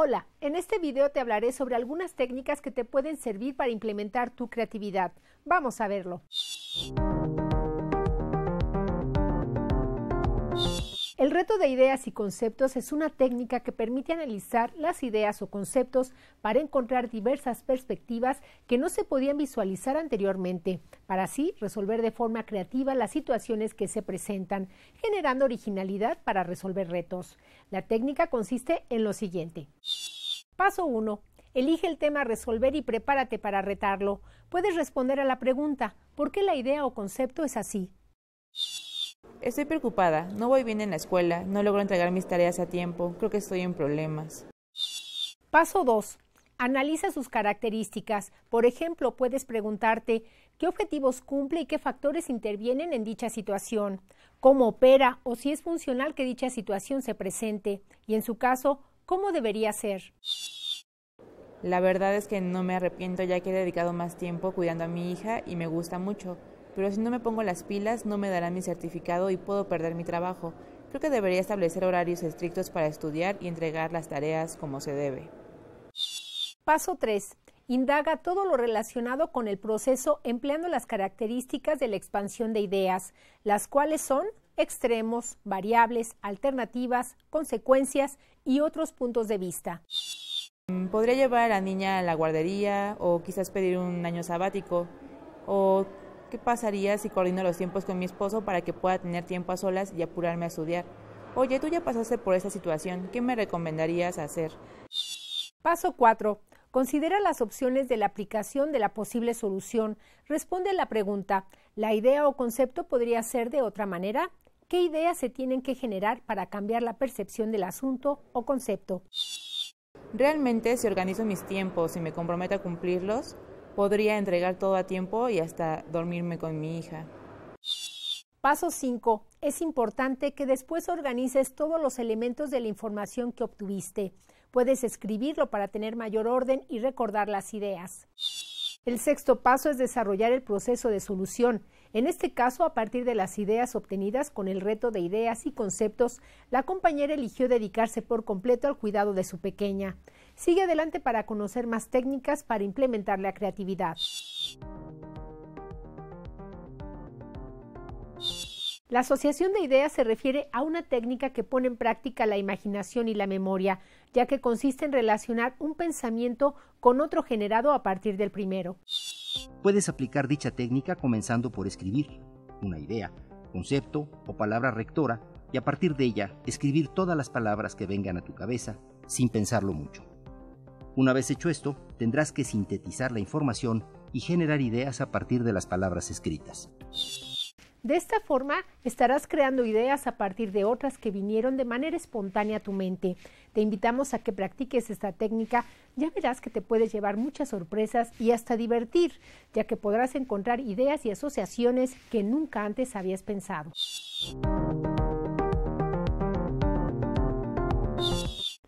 Hola, en este video te hablaré sobre algunas técnicas que te pueden servir para implementar tu creatividad. Vamos a verlo. El reto de ideas y conceptos es una técnica que permite analizar las ideas o conceptos para encontrar diversas perspectivas que no se podían visualizar anteriormente, para así resolver de forma creativa las situaciones que se presentan, generando originalidad para resolver retos. La técnica consiste en lo siguiente. Paso 1. Elige el tema a resolver y prepárate para retarlo. Puedes responder a la pregunta, ¿por qué la idea o concepto es así? Estoy preocupada, no voy bien en la escuela, no logro entregar mis tareas a tiempo, creo que estoy en problemas. Paso 2. Analiza sus características. Por ejemplo, puedes preguntarte qué objetivos cumple y qué factores intervienen en dicha situación, cómo opera o si es funcional que dicha situación se presente y, en su caso, cómo debería ser. La verdad es que no me arrepiento ya que he dedicado más tiempo cuidando a mi hija y me gusta mucho pero si no me pongo las pilas no me darán mi certificado y puedo perder mi trabajo. Creo que debería establecer horarios estrictos para estudiar y entregar las tareas como se debe. Paso 3. Indaga todo lo relacionado con el proceso empleando las características de la expansión de ideas, las cuales son extremos, variables, alternativas, consecuencias y otros puntos de vista. Mm, podría llevar a la niña a la guardería o quizás pedir un año sabático o ¿Qué pasaría si coordino los tiempos con mi esposo para que pueda tener tiempo a solas y apurarme a estudiar? Oye, tú ya pasaste por esa situación, ¿qué me recomendarías hacer? Paso 4. Considera las opciones de la aplicación de la posible solución. Responde a la pregunta, ¿la idea o concepto podría ser de otra manera? ¿Qué ideas se tienen que generar para cambiar la percepción del asunto o concepto? ¿Realmente si organizo mis tiempos y me comprometo a cumplirlos, podría entregar todo a tiempo y hasta dormirme con mi hija. Paso 5. Es importante que después organices todos los elementos de la información que obtuviste. Puedes escribirlo para tener mayor orden y recordar las ideas. El sexto paso es desarrollar el proceso de solución, en este caso a partir de las ideas obtenidas con el reto de ideas y conceptos, la compañera eligió dedicarse por completo al cuidado de su pequeña. Sigue adelante para conocer más técnicas para implementar la creatividad. La asociación de ideas se refiere a una técnica que pone en práctica la imaginación y la memoria, ya que consiste en relacionar un pensamiento con otro generado a partir del primero. Puedes aplicar dicha técnica comenzando por escribir una idea, concepto o palabra rectora y a partir de ella escribir todas las palabras que vengan a tu cabeza sin pensarlo mucho. Una vez hecho esto, tendrás que sintetizar la información y generar ideas a partir de las palabras escritas. De esta forma, estarás creando ideas a partir de otras que vinieron de manera espontánea a tu mente. Te invitamos a que practiques esta técnica, ya verás que te puedes llevar muchas sorpresas y hasta divertir, ya que podrás encontrar ideas y asociaciones que nunca antes habías pensado.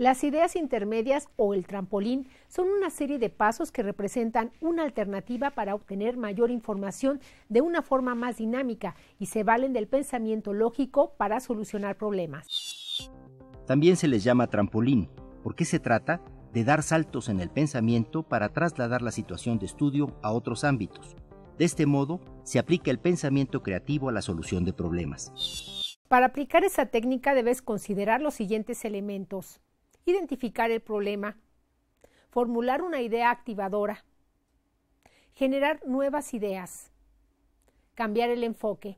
Las ideas intermedias o el trampolín son una serie de pasos que representan una alternativa para obtener mayor información de una forma más dinámica y se valen del pensamiento lógico para solucionar problemas. También se les llama trampolín porque se trata de dar saltos en el pensamiento para trasladar la situación de estudio a otros ámbitos. De este modo, se aplica el pensamiento creativo a la solución de problemas. Para aplicar esa técnica debes considerar los siguientes elementos identificar el problema, formular una idea activadora, generar nuevas ideas, cambiar el enfoque.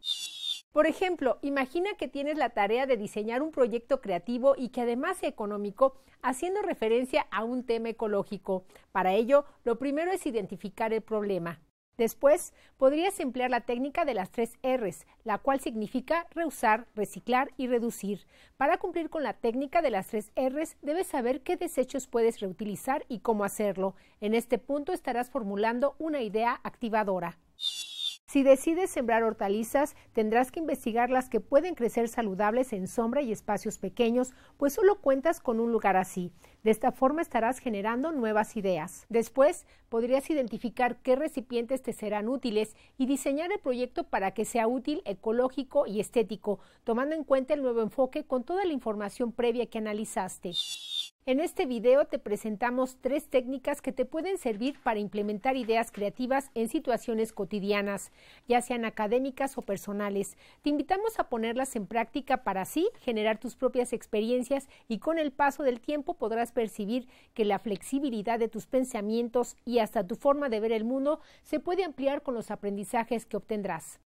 Por ejemplo, imagina que tienes la tarea de diseñar un proyecto creativo y que además sea económico, haciendo referencia a un tema ecológico. Para ello, lo primero es identificar el problema. Después, podrías emplear la técnica de las tres Rs, la cual significa reusar, reciclar y reducir. Para cumplir con la técnica de las tres Rs, debes saber qué desechos puedes reutilizar y cómo hacerlo. En este punto estarás formulando una idea activadora. Si decides sembrar hortalizas, tendrás que investigar las que pueden crecer saludables en sombra y espacios pequeños, pues solo cuentas con un lugar así. De esta forma estarás generando nuevas ideas. Después, podrías identificar qué recipientes te serán útiles y diseñar el proyecto para que sea útil, ecológico y estético, tomando en cuenta el nuevo enfoque con toda la información previa que analizaste. En este video te presentamos tres técnicas que te pueden servir para implementar ideas creativas en situaciones cotidianas, ya sean académicas o personales. Te invitamos a ponerlas en práctica para así generar tus propias experiencias y con el paso del tiempo podrás percibir que la flexibilidad de tus pensamientos y hasta tu forma de ver el mundo se puede ampliar con los aprendizajes que obtendrás.